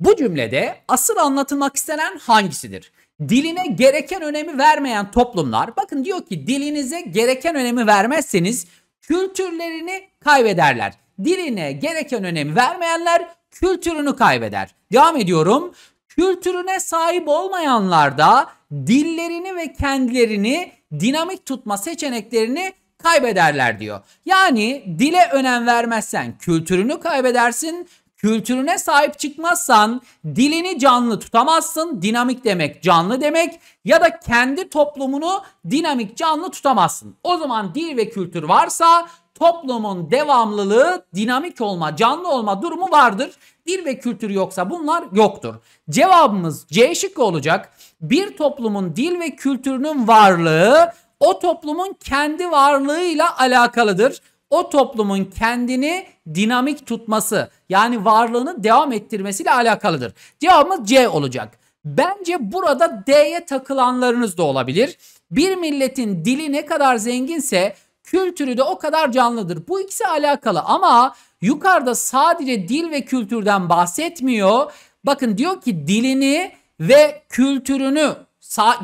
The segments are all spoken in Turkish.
Bu cümlede asıl anlatılmak istenen hangisidir? Diline gereken önemi vermeyen toplumlar bakın diyor ki dilinize gereken önemi vermezseniz kültürlerini kaybederler. Diline gereken önemi vermeyenler kültürünü kaybeder. Devam ediyorum. Kültürüne sahip olmayanlar da dillerini ve kendilerini dinamik tutma seçeneklerini kaybederler diyor. Yani dile önem vermezsen kültürünü kaybedersin, Kültürüne sahip çıkmazsan dilini canlı tutamazsın. Dinamik demek canlı demek ya da kendi toplumunu dinamik canlı tutamazsın. O zaman dil ve kültür varsa toplumun devamlılığı, dinamik olma, canlı olma durumu vardır. Dil ve kültür yoksa bunlar yoktur. Cevabımız C şıkkı olacak. Bir toplumun dil ve kültürünün varlığı o toplumun kendi varlığıyla alakalıdır o toplumun kendini dinamik tutması yani varlığını devam ettirmesiyle alakalıdır. Cevabımız C olacak. Bence burada D'ye takılanlarınız da olabilir. Bir milletin dili ne kadar zenginse kültürü de o kadar canlıdır. Bu ikisi alakalı ama yukarıda sadece dil ve kültürden bahsetmiyor. Bakın diyor ki dilini ve kültürünü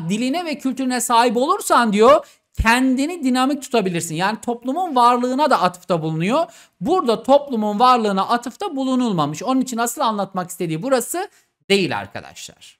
diline ve kültürüne sahip olursan diyor kendini dinamik tutabilirsin. Yani toplumun varlığına da atıfta bulunuyor. Burada toplumun varlığına atıfta bulunulmamış. Onun için asıl anlatmak istediği burası değil arkadaşlar.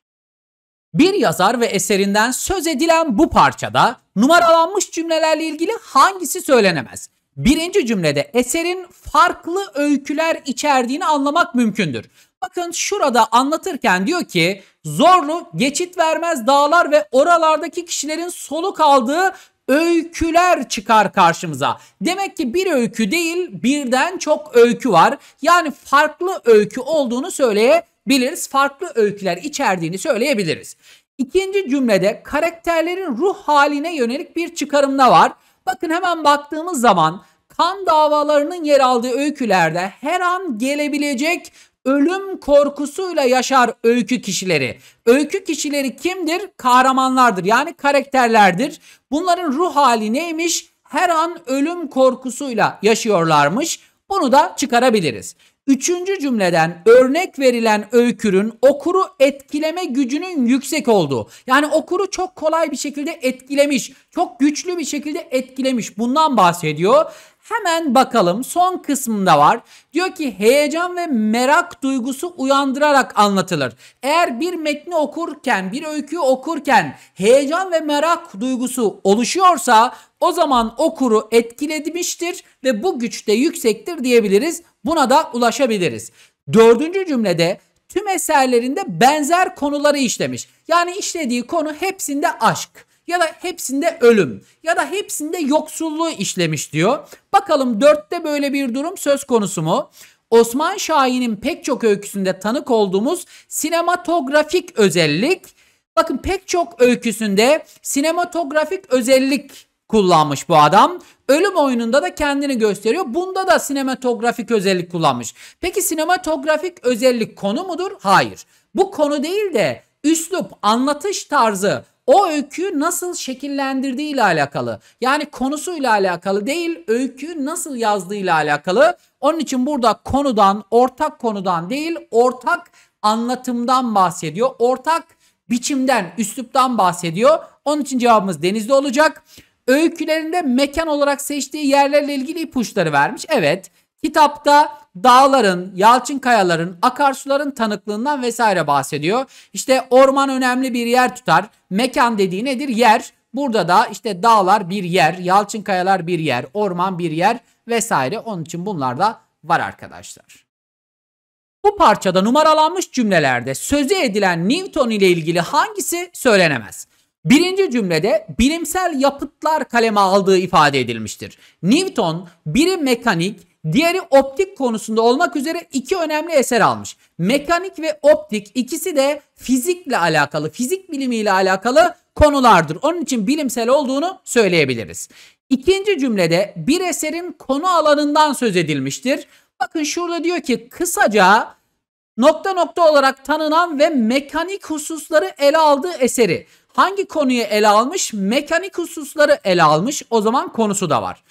Bir yazar ve eserinden söz edilen bu parçada numaralanmış cümlelerle ilgili hangisi söylenemez? Birinci cümlede eserin farklı öyküler içerdiğini anlamak mümkündür. Bakın şurada anlatırken diyor ki Zorlu geçit vermez dağlar ve oralardaki kişilerin soluk aldığı öyküler çıkar karşımıza. Demek ki bir öykü değil birden çok öykü var. Yani farklı öykü olduğunu söyleyebiliriz. Farklı öyküler içerdiğini söyleyebiliriz. İkinci cümlede karakterlerin ruh haline yönelik bir çıkarımda var. Bakın hemen baktığımız zaman kan davalarının yer aldığı öykülerde her an gelebilecek ölüm korkusuyla yaşar öykü kişileri. Öykü kişileri kimdir? Kahramanlardır yani karakterlerdir. Bunların ruh hali neymiş? Her an ölüm korkusuyla yaşıyorlarmış. Bunu da çıkarabiliriz. Üçüncü cümleden örnek verilen öykürün okuru etkileme gücünün yüksek olduğu. Yani okuru çok kolay bir şekilde etkilemiş, çok güçlü bir şekilde etkilemiş. Bundan bahsediyor. Hemen bakalım son kısmında var. Diyor ki heyecan ve merak duygusu uyandırarak anlatılır. Eğer bir metni okurken, bir öyküyü okurken heyecan ve merak duygusu oluşuyorsa o zaman okuru etkilemiştir ve bu güç de yüksektir diyebiliriz. Buna da ulaşabiliriz. Dördüncü cümlede tüm eserlerinde benzer konuları işlemiş. Yani işlediği konu hepsinde aşk ya da hepsinde ölüm ya da hepsinde yoksulluğu işlemiş diyor. Bakalım dörtte böyle bir durum söz konusu mu? Osman Şahin'in pek çok öyküsünde tanık olduğumuz sinematografik özellik. Bakın pek çok öyküsünde sinematografik özellik kullanmış bu adam. Ölüm oyununda da kendini gösteriyor. Bunda da sinematografik özellik kullanmış. Peki sinematografik özellik konu mudur? Hayır. Bu konu değil de üslup, anlatış tarzı, o öyküyü nasıl şekillendirdiği ile alakalı. Yani konusuyla alakalı değil, öyküyü nasıl yazdığı ile alakalı. Onun için burada konudan, ortak konudan değil, ortak anlatımdan bahsediyor. Ortak biçimden, üsluptan bahsediyor. Onun için cevabımız denizde olacak. Öykülerinde mekan olarak seçtiği yerlerle ilgili ipuçları vermiş. Evet kitapta dağların, yalçın kayaların, akarsuların tanıklığından vesaire bahsediyor. İşte orman önemli bir yer tutar. Mekan dediği nedir? Yer. Burada da işte dağlar bir yer, yalçın kayalar bir yer, orman bir yer vesaire. Onun için bunlar da var arkadaşlar. Bu parçada numaralanmış cümlelerde sözü edilen Newton ile ilgili hangisi söylenemez? Birinci cümlede bilimsel yapıtlar kaleme aldığı ifade edilmiştir. Newton biri mekanik, diğeri optik konusunda olmak üzere iki önemli eser almış. Mekanik ve optik ikisi de fizikle alakalı, fizik bilimiyle alakalı konulardır. Onun için bilimsel olduğunu söyleyebiliriz. İkinci cümlede bir eserin konu alanından söz edilmiştir. Bakın şurada diyor ki kısaca nokta nokta olarak tanınan ve mekanik hususları ele aldığı eseri hangi konuyu ele almış? Mekanik hususları ele almış. O zaman konusu da var.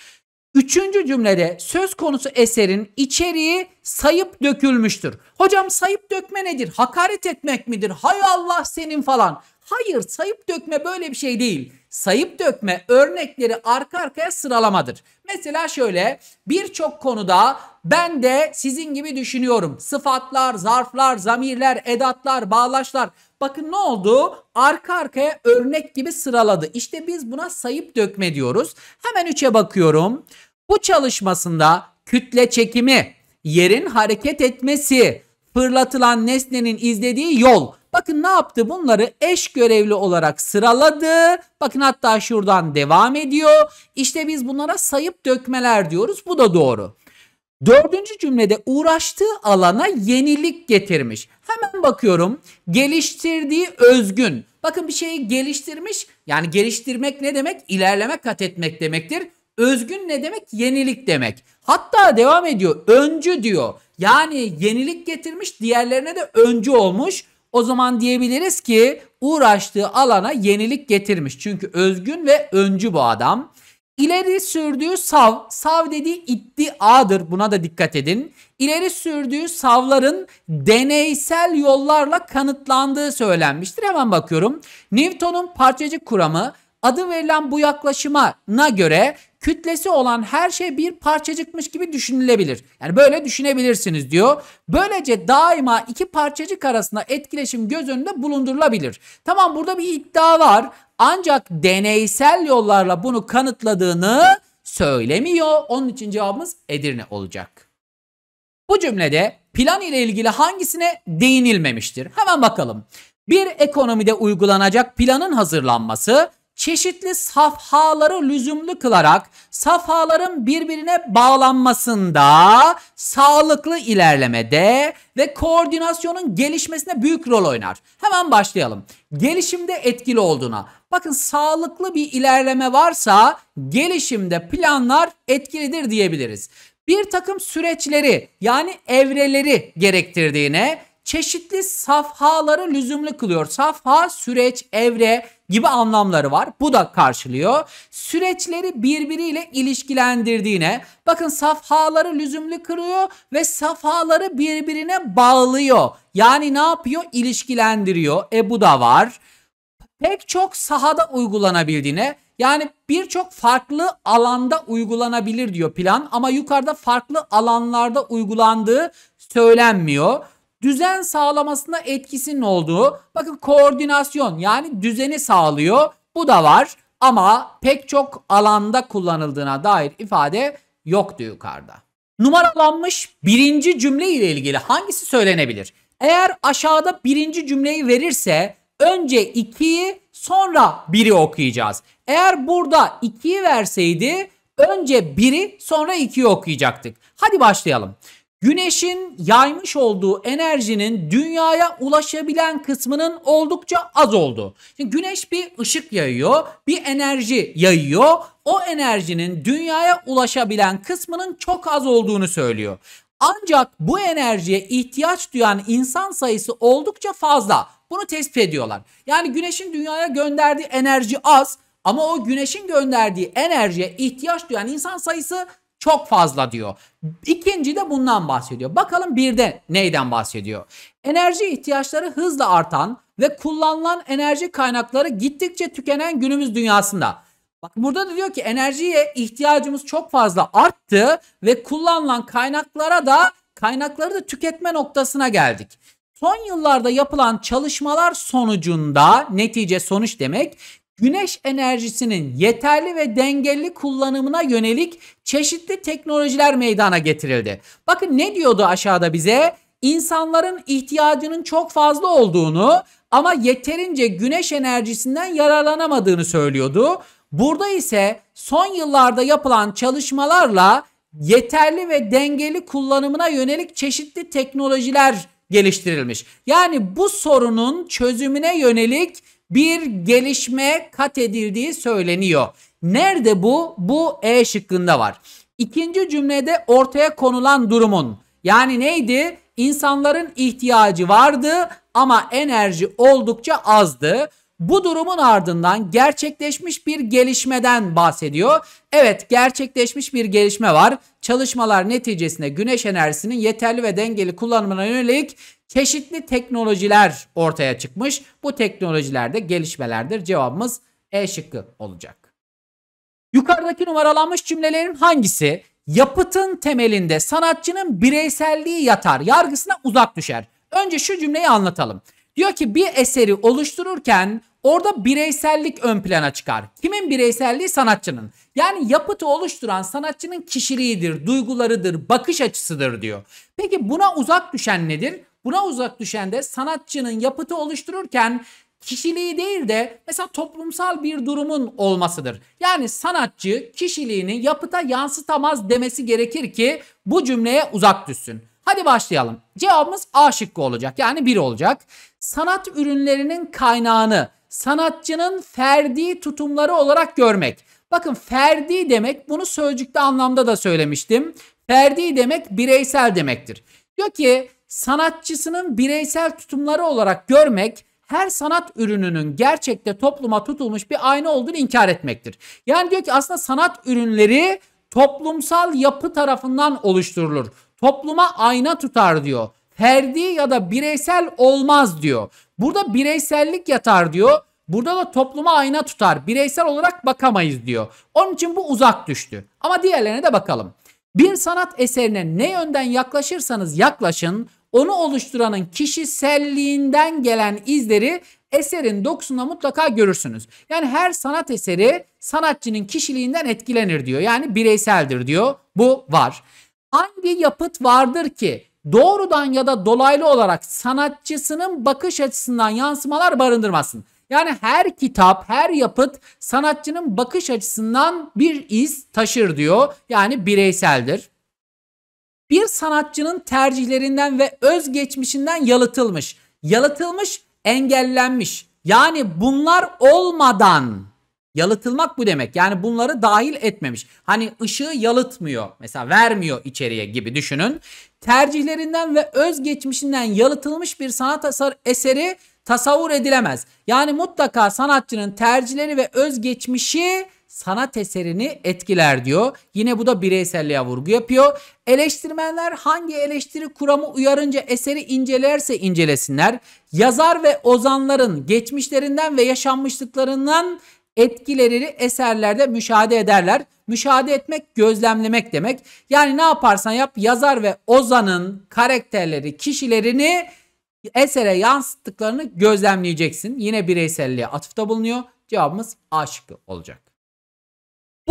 Üçüncü cümlede söz konusu eserin içeriği sayıp dökülmüştür. Hocam sayıp dökme nedir? Hakaret etmek midir? Hay Allah senin falan. Hayır sayıp dökme böyle bir şey değil. Sayıp dökme örnekleri arka arkaya sıralamadır. Mesela şöyle birçok konuda ben de sizin gibi düşünüyorum. Sıfatlar, zarflar, zamirler, edatlar, bağlaçlar. Bakın ne oldu? Arka arkaya örnek gibi sıraladı. İşte biz buna sayıp dökme diyoruz. Hemen 3'e bakıyorum. Bu çalışmasında kütle çekimi, yerin hareket etmesi, fırlatılan nesnenin izlediği yol Bakın ne yaptı? Bunları eş görevli olarak sıraladı. Bakın hatta şuradan devam ediyor. İşte biz bunlara sayıp dökmeler diyoruz. Bu da doğru. Dördüncü cümlede uğraştığı alana yenilik getirmiş. Hemen bakıyorum. Geliştirdiği özgün. Bakın bir şeyi geliştirmiş. Yani geliştirmek ne demek? İlerlemek, kat etmek demektir. Özgün ne demek? Yenilik demek. Hatta devam ediyor. Öncü diyor. Yani yenilik getirmiş, diğerlerine de öncü olmuş. O zaman diyebiliriz ki uğraştığı alana yenilik getirmiş. Çünkü özgün ve öncü bu adam. İleri sürdüğü sav, sav dediği iddiadır buna da dikkat edin. İleri sürdüğü savların deneysel yollarla kanıtlandığı söylenmiştir. Hemen bakıyorum. Newton'un parçacık kuramı adı verilen bu yaklaşıma göre kütlesi olan her şey bir parçacıkmış gibi düşünülebilir. Yani böyle düşünebilirsiniz diyor. Böylece daima iki parçacık arasında etkileşim göz önünde bulundurulabilir. Tamam burada bir iddia var ancak deneysel yollarla bunu kanıtladığını söylemiyor. Onun için cevabımız Edirne olacak. Bu cümlede plan ile ilgili hangisine değinilmemiştir? Hemen bakalım. Bir ekonomide uygulanacak planın hazırlanması çeşitli safhaları lüzumlu kılarak safhaların birbirine bağlanmasında, sağlıklı ilerlemede ve koordinasyonun gelişmesine büyük rol oynar. Hemen başlayalım. Gelişimde etkili olduğuna. Bakın sağlıklı bir ilerleme varsa gelişimde planlar etkilidir diyebiliriz. Bir takım süreçleri yani evreleri gerektirdiğine çeşitli safhaları lüzumlu kılıyor. Safha, süreç, evre gibi anlamları var. Bu da karşılıyor. Süreçleri birbiriyle ilişkilendirdiğine, bakın safhaları lüzumlu kırıyor ve safhaları birbirine bağlıyor. Yani ne yapıyor? İlişkilendiriyor. E bu da var. Pek çok sahada uygulanabildiğine, yani birçok farklı alanda uygulanabilir diyor plan ama yukarıda farklı alanlarda uygulandığı söylenmiyor düzen sağlamasına etkisinin olduğu bakın koordinasyon yani düzeni sağlıyor. Bu da var ama pek çok alanda kullanıldığına dair ifade yok diyor yukarıda. Numaralanmış birinci cümle ile ilgili hangisi söylenebilir? Eğer aşağıda birinci cümleyi verirse önce 2'yi sonra 1'i okuyacağız. Eğer burada 2'yi verseydi önce 1'i sonra 2'yi okuyacaktık. Hadi başlayalım. Güneşin yaymış olduğu enerjinin dünyaya ulaşabilen kısmının oldukça az oldu. Şimdi güneş bir ışık yayıyor, bir enerji yayıyor. O enerjinin dünyaya ulaşabilen kısmının çok az olduğunu söylüyor. Ancak bu enerjiye ihtiyaç duyan insan sayısı oldukça fazla. Bunu tespit ediyorlar. Yani güneşin dünyaya gönderdiği enerji az ama o güneşin gönderdiği enerjiye ihtiyaç duyan insan sayısı çok fazla diyor. İkinci de bundan bahsediyor. Bakalım bir de neyden bahsediyor? Enerji ihtiyaçları hızla artan ve kullanılan enerji kaynakları gittikçe tükenen günümüz dünyasında. Bak burada da diyor ki enerjiye ihtiyacımız çok fazla arttı ve kullanılan kaynaklara da kaynakları da tüketme noktasına geldik. Son yıllarda yapılan çalışmalar sonucunda netice sonuç demek güneş enerjisinin yeterli ve dengeli kullanımına yönelik çeşitli teknolojiler meydana getirildi. Bakın ne diyordu aşağıda bize? İnsanların ihtiyacının çok fazla olduğunu ama yeterince güneş enerjisinden yararlanamadığını söylüyordu. Burada ise son yıllarda yapılan çalışmalarla yeterli ve dengeli kullanımına yönelik çeşitli teknolojiler geliştirilmiş. Yani bu sorunun çözümüne yönelik bir gelişme kat edildiği söyleniyor. Nerede bu? Bu E şıkkında var. İkinci cümlede ortaya konulan durumun yani neydi? İnsanların ihtiyacı vardı ama enerji oldukça azdı. Bu durumun ardından gerçekleşmiş bir gelişmeden bahsediyor. Evet gerçekleşmiş bir gelişme var. Çalışmalar neticesinde güneş enerjisinin yeterli ve dengeli kullanımına yönelik çeşitli teknolojiler ortaya çıkmış. Bu teknolojilerde gelişmelerdir. Cevabımız E şıkkı olacak. Yukarıdaki numaralanmış cümlelerin hangisi yapıtın temelinde sanatçının bireyselliği yatar yargısına uzak düşer? Önce şu cümleyi anlatalım. Diyor ki bir eseri oluştururken orada bireysellik ön plana çıkar. Kimin bireyselliği? Sanatçının. Yani yapıtı oluşturan sanatçının kişiliğidir, duygularıdır, bakış açısıdır diyor. Peki buna uzak düşen nedir? Buna uzak düşen de sanatçının yapıtı oluştururken kişiliği değil de mesela toplumsal bir durumun olmasıdır. Yani sanatçı kişiliğini yapıta yansıtamaz demesi gerekir ki bu cümleye uzak düşsün. Hadi başlayalım. Cevabımız A şıkkı olacak. Yani bir olacak. Sanat ürünlerinin kaynağını sanatçının ferdi tutumları olarak görmek. Bakın ferdi demek bunu sözcükte anlamda da söylemiştim. Ferdi demek bireysel demektir. Diyor ki sanatçısının bireysel tutumları olarak görmek her sanat ürününün gerçekte topluma tutulmuş bir ayna olduğunu inkar etmektir. Yani diyor ki aslında sanat ürünleri toplumsal yapı tarafından oluşturulur. Topluma ayna tutar diyor. Ferdi ya da bireysel olmaz diyor. Burada bireysellik yatar diyor. Burada da topluma ayna tutar. Bireysel olarak bakamayız diyor. Onun için bu uzak düştü. Ama diğerlerine de bakalım. Bir sanat eserine ne yönden yaklaşırsanız yaklaşın onu oluşturanın kişiselliğinden gelen izleri eserin dokusunda mutlaka görürsünüz. Yani her sanat eseri sanatçının kişiliğinden etkilenir diyor. Yani bireyseldir diyor. Bu var. Hangi yapıt vardır ki doğrudan ya da dolaylı olarak sanatçısının bakış açısından yansımalar barındırmasın? Yani her kitap, her yapıt sanatçının bakış açısından bir iz taşır diyor. Yani bireyseldir bir sanatçının tercihlerinden ve özgeçmişinden yalıtılmış. Yalıtılmış, engellenmiş. Yani bunlar olmadan yalıtılmak bu demek. Yani bunları dahil etmemiş. Hani ışığı yalıtmıyor. Mesela vermiyor içeriye gibi düşünün. Tercihlerinden ve özgeçmişinden yalıtılmış bir sanat eseri tasavvur edilemez. Yani mutlaka sanatçının tercihleri ve özgeçmişi sanat eserini etkiler diyor. Yine bu da bireyselliğe vurgu yapıyor. Eleştirmenler hangi eleştiri kuramı uyarınca eseri incelerse incelesinler. Yazar ve ozanların geçmişlerinden ve yaşanmışlıklarından etkileri eserlerde müşahede ederler. Müşahede etmek gözlemlemek demek. Yani ne yaparsan yap yazar ve ozanın karakterleri, kişilerini esere yansıttıklarını gözlemleyeceksin. Yine bireyselliğe atıfta bulunuyor. Cevabımız A şıkkı olacak.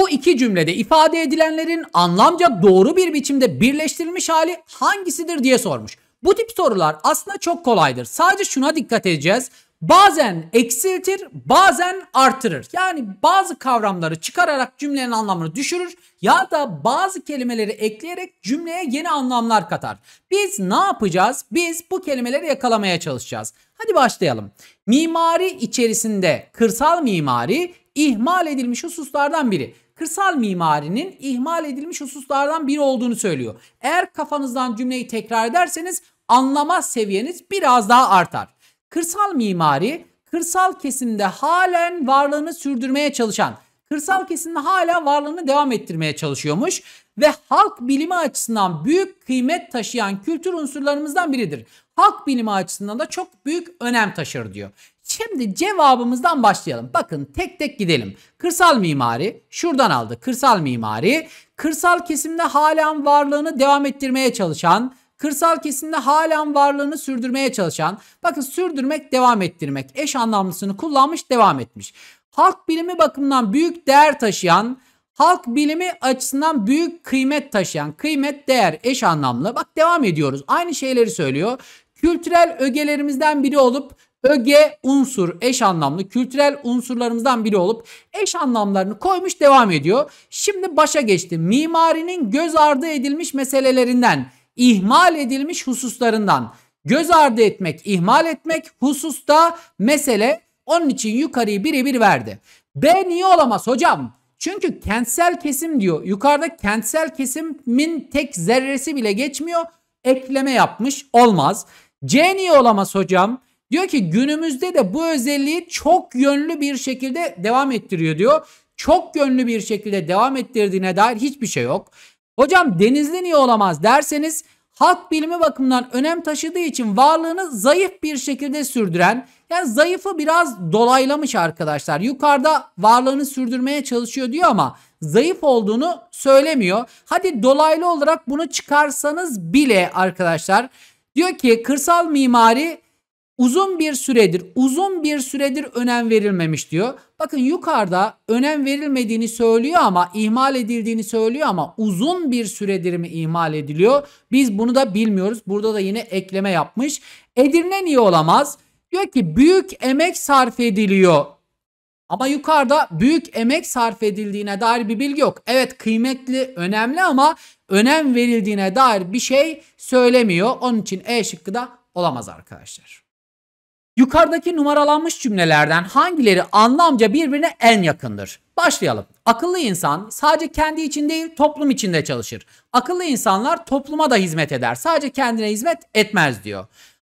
Bu iki cümlede ifade edilenlerin anlamca doğru bir biçimde birleştirilmiş hali hangisidir diye sormuş. Bu tip sorular aslında çok kolaydır. Sadece şuna dikkat edeceğiz. Bazen eksiltir, bazen artırır. Yani bazı kavramları çıkararak cümlenin anlamını düşürür ya da bazı kelimeleri ekleyerek cümleye yeni anlamlar katar. Biz ne yapacağız? Biz bu kelimeleri yakalamaya çalışacağız. Hadi başlayalım. Mimari içerisinde kırsal mimari ihmal edilmiş hususlardan biri kırsal mimarinin ihmal edilmiş hususlardan biri olduğunu söylüyor. Eğer kafanızdan cümleyi tekrar ederseniz anlama seviyeniz biraz daha artar. Kırsal mimari kırsal kesimde halen varlığını sürdürmeye çalışan, kırsal kesimde hala varlığını devam ettirmeye çalışıyormuş ve halk bilimi açısından büyük kıymet taşıyan kültür unsurlarımızdan biridir. Halk bilimi açısından da çok büyük önem taşır diyor. Şimdi cevabımızdan başlayalım. Bakın tek tek gidelim. Kırsal mimari şuradan aldı. Kırsal mimari kırsal kesimde halen varlığını devam ettirmeye çalışan Kırsal kesimde halen varlığını sürdürmeye çalışan, bakın sürdürmek devam ettirmek eş anlamlısını kullanmış devam etmiş. Halk bilimi bakımından büyük değer taşıyan, halk bilimi açısından büyük kıymet taşıyan, kıymet değer eş anlamlı. Bak devam ediyoruz. Aynı şeyleri söylüyor. Kültürel ögelerimizden biri olup öge unsur eş anlamlı kültürel unsurlarımızdan biri olup eş anlamlarını koymuş devam ediyor. Şimdi başa geçti. Mimarinin göz ardı edilmiş meselelerinden, ihmal edilmiş hususlarından. Göz ardı etmek, ihmal etmek hususta mesele. Onun için yukarıyı birebir verdi. B niye olamaz hocam? Çünkü kentsel kesim diyor. Yukarıda kentsel kesimin tek zerresi bile geçmiyor. Ekleme yapmış olmaz. C niye olamaz hocam? Diyor ki günümüzde de bu özelliği çok yönlü bir şekilde devam ettiriyor diyor. Çok yönlü bir şekilde devam ettirdiğine dair hiçbir şey yok. Hocam denizli niye olamaz derseniz halk bilimi bakımından önem taşıdığı için varlığını zayıf bir şekilde sürdüren yani zayıfı biraz dolaylamış arkadaşlar. Yukarıda varlığını sürdürmeye çalışıyor diyor ama zayıf olduğunu söylemiyor. Hadi dolaylı olarak bunu çıkarsanız bile arkadaşlar diyor ki kırsal mimari uzun bir süredir uzun bir süredir önem verilmemiş diyor. Bakın yukarıda önem verilmediğini söylüyor ama ihmal edildiğini söylüyor ama uzun bir süredir mi ihmal ediliyor? Biz bunu da bilmiyoruz. Burada da yine ekleme yapmış. Edirne niye olamaz? Diyor ki büyük emek sarf ediliyor. Ama yukarıda büyük emek sarf edildiğine dair bir bilgi yok. Evet kıymetli, önemli ama önem verildiğine dair bir şey söylemiyor. Onun için E şıkkı da olamaz arkadaşlar. Yukarıdaki numaralanmış cümlelerden hangileri anlamca birbirine en yakındır? Başlayalım. Akıllı insan sadece kendi için değil toplum içinde çalışır. Akıllı insanlar topluma da hizmet eder. Sadece kendine hizmet etmez diyor.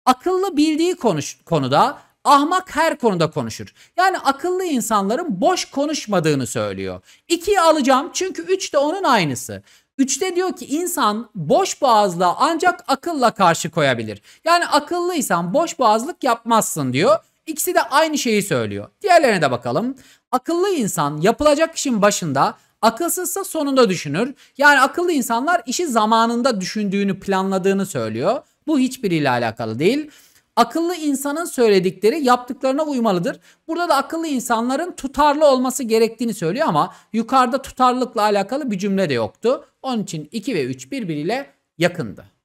Akıllı bildiği konuş, konuda, ahmak her konuda konuşur. Yani akıllı insanların boş konuşmadığını söylüyor. 2'yi alacağım çünkü üç de onun aynısı. Üçte diyor ki insan boş boğazla ancak akılla karşı koyabilir. Yani akıllıysan boş boğazlık yapmazsın diyor. İkisi de aynı şeyi söylüyor. Diğerlerine de bakalım. Akıllı insan yapılacak işin başında akılsızsa sonunda düşünür. Yani akıllı insanlar işi zamanında düşündüğünü planladığını söylüyor. Bu hiçbiriyle alakalı değil. Akıllı insanın söyledikleri yaptıklarına uymalıdır. Burada da akıllı insanların tutarlı olması gerektiğini söylüyor ama yukarıda tutarlılıkla alakalı bir cümle de yoktu. Onun için 2 ve 3 birbiriyle yakındı.